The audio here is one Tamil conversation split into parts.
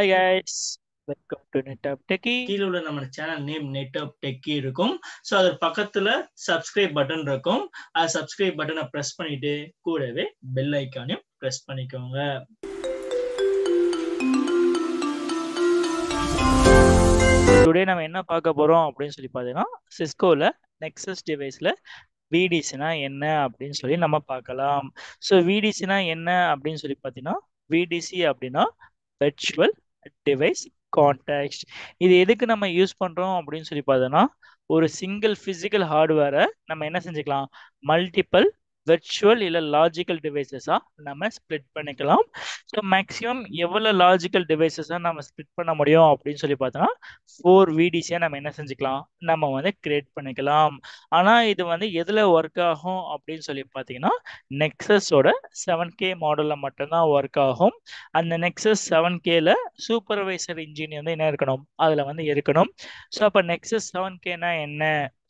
hi guys welcome to Netup Techie கீழே உள்ள நம்ம சேனல் நேம் நெட்அப் டெக்கி இருக்கும் ஸோ அது பக்கத்துல சப்ஸ்கிரைப் பட்டன் இருக்கும் அது சப்ஸ்கிரைப் பட்டனை ப்ரெஸ் பண்ணிட்டு கூடவே பெல் ஐக்கானையும் ப்ரெஸ் பண்ணிக்கோங்க டுடே நம்ம என்ன பார்க்க போறோம் அப்படின்னு சொல்லி பார்த்தீங்கன்னா சிஸ்கோவில் நெக்ஸஸ் டிவைஸில் விடிசினா என்ன அப்படின்னு சொல்லி நம்ம பார்க்கலாம் ஸோ விடிசினா என்ன அப்படின்னு சொல்லி பார்த்தீங்கன்னா விடிசி அப்படின்னா வெர்ச்சுவல் டிவைஸ் கான்டாக்ட் இது எதுக்கு நம்ம யூஸ் பண்ணுறோம் அப்படின்னு சொல்லி பார்த்தோன்னா ஒரு சிங்கிள் ஃபிசிக்கல் ஹார்ட்வேரை நம்ம என்ன செஞ்சுக்கலாம் மல்டிபிள் வெர்ச்சுவல் இல்லை லாஜிக்கல் டிவைசஸாக நம்ம ஸ்ப்ளிட் பண்ணிக்கலாம் ஸோ மேக்ஸிமம் எவ்வளோ லாஜிக்கல் டிவைசஸாக நம்ம ஸ்ப்ளிட் பண்ண முடியும் அப்படின்னு சொல்லி பார்த்தோன்னா ஃபோர் விடிசியாக நம்ம என்ன செஞ்சுக்கலாம் நம்ம வந்து கிரியேட் பண்ணிக்கலாம் ஆனால் இது வந்து எதில் ஒர்க் ஆகும் அப்படின்னு சொல்லி பார்த்தீங்கன்னா நெக்ஸஸோட செவன் கே மாடலில் மட்டும்தான் ஒர்க் ஆகும் அந்த நெக்ஸஸ் செவன் கேல சூப்பர்வைசர் இன்ஜினியர் வந்து என்ன இருக்கணும் அதில் வந்து இருக்கணும் ஸோ அப்போ நெக்ஸஸ் செவன் கேனா என்ன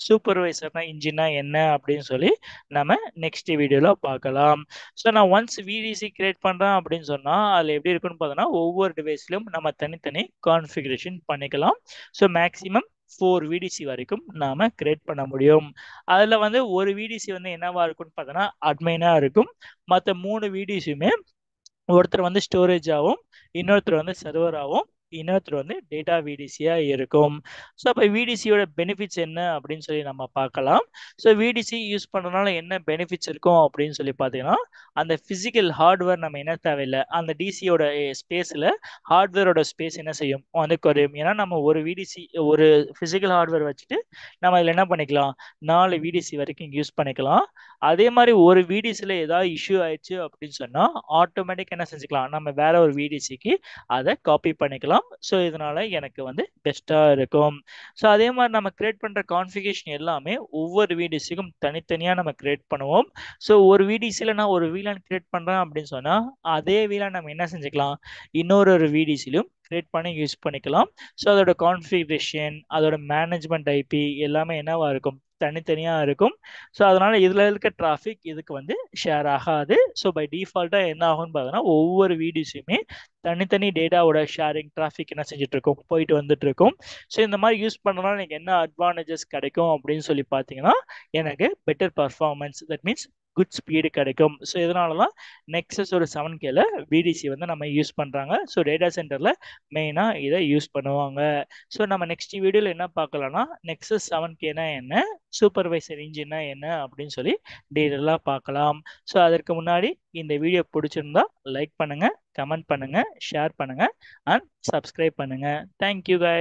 சூப்பர்வைசர்னா இன்ஜின்னா என்ன அப்படின்னு சொல்லி நம்ம நெக்ஸ்ட் வீடியோவில் பார்க்கலாம் ஸோ நான் ஒன்ஸ் விடிசி கிரியேட் பண்ணுறேன் அப்படின்னு சொன்னால் அதில் எப்படி இருக்குன்னு பார்த்தோன்னா ஒவ்வொரு டிவைஸ்லையும் நம்ம தனித்தனி கான்ஃபிகரேஷன் பண்ணிக்கலாம் ஸோ மேக்ஸிமம் ஃபோர் விடிசி வரைக்கும் நாம் கிரியேட் பண்ண முடியும் அதில் வந்து ஒரு விடிசி வந்து என்னவாக இருக்கும்னு பார்த்தோன்னா அட்மைனாக இருக்கும் மற்ற மூணு விடிசியுமே ஒருத்தர் வந்து ஸ்டோரேஜாகவும் இன்னொருத்தர் வந்து சர்வராகவும் இன்னொருத்தர் வந்து டேட்டா விடிசியா இருக்கும் ஸோ அப்போ விடிசியோட பெனிஃபிட்ஸ் என்ன அப்படின்னு சொல்லி நம்ம பார்க்கலாம் ஸோ விடிசி யூஸ் பண்ணுறதுனால என்ன பெனிஃபிட்ஸ் இருக்கும் அப்படின்னு சொல்லி பார்த்தீங்கன்னா அந்த ஃபிசிக்கல் ஹார்ட்வேர் நம்ம என்ன தேவையில்லை அந்த டிசியோட ஸ்பேஸில் ஹார்ட்வேரோட ஸ்பேஸ் என்ன செய்யும் வந்து குறையும் ஏன்னா நம்ம ஒரு விடிசி ஒரு ஃபிசிக்கல் ஹார்ட்வேர் வச்சுட்டு நம்ம அதில் என்ன பண்ணிக்கலாம் நாலு விடிசி வரைக்கும் யூஸ் பண்ணிக்கலாம் அதே மாதிரி ஒரு விடிசியில் ஏதாவது இஷ்யூ ஆயிடுச்சு அப்படின்னு சொன்னால் ஆட்டோமேட்டிக் என்ன செஞ்சுக்கலாம் நம்ம வேற ஒரு விடிசிக்கு அதை காப்பி பண்ணிக்கலாம் வரும் ஸோ இதனால எனக்கு வந்து பெஸ்ட்டாக இருக்கும் ஸோ அதே மாதிரி நம்ம கிரியேட் பண்ணுற கான்ஃபிகேஷன் எல்லாமே ஒவ்வொரு விடிசிக்கும் தனித்தனியாக நம்ம கிரியேட் பண்ணுவோம் ஸோ ஒரு விடிசியில் நான் ஒரு வீலான் கிரியேட் பண்ணுறேன் அப்படின்னு சொன்னால் அதே வீலான் நம்ம என்ன செஞ்சுக்கலாம் இன்னொரு ஒரு விடிசிலும் கிரியேட் பண்ணி யூஸ் பண்ணிக்கலாம் ஸோ அதோட கான்ஃபிகரேஷன் அதோட மேனேஜ்மெண்ட் ஐபி எல்லாமே என்னவாக இருக்கும் தனித்தனியாக இருக்கும் ஸோ அதனால் இதில் இருக்க டிராஃபிக் இதுக்கு வந்து ஷேர் ஆகாது ஸோ பை டிஃபால்ட்டாக என்ன ஆகும்னு பார்த்தோன்னா ஒவ்வொரு வீடியோஸையுமே தனித்தனி டேட்டாவோட ஷேரிங் டிராஃபிக் என்ன செஞ்சுட்டு போயிட்டு வந்துட்டு இருக்கும் ஸோ இந்த மாதிரி யூஸ் பண்ணுறதுனால எனக்கு என்ன அட்வான்டேஜஸ் கிடைக்கும் அப்படின்னு சொல்லி பார்த்தீங்கன்னா எனக்கு better performance that means good speed கிடைக்கும் ஸோ இதனால தான் நெக்ஸஸ் ஒரு செவன் கேல விடிசி வந்து நம்ம யூஸ் பண்ணுறாங்க ஸோ டேட்டா சென்டரில் மெயினாக இதை யூஸ் பண்ணுவாங்க ஸோ நம்ம நெக்ஸ்ட் வீடியோவில் என்ன பார்க்கலாம்னா நெக்ஸஸ் செவன் கேனா என்ன சூப்பர்வைசர் இன்ஜின்னா என்ன அப்படின்னு சொல்லி டீட்டெயிலாக பார்க்கலாம் ஸோ அதற்கு முன்னாடி இந்த வீடியோ பிடிச்சிருந்தா லைக் பண்ணுங்கள் கமெண்ட் பண்ணுங்கள் ஷேர் பண்ணுங்கள் அண்ட் சப்ஸ்கிரைப் பண்ணுங்கள் தேங்க்யூ கை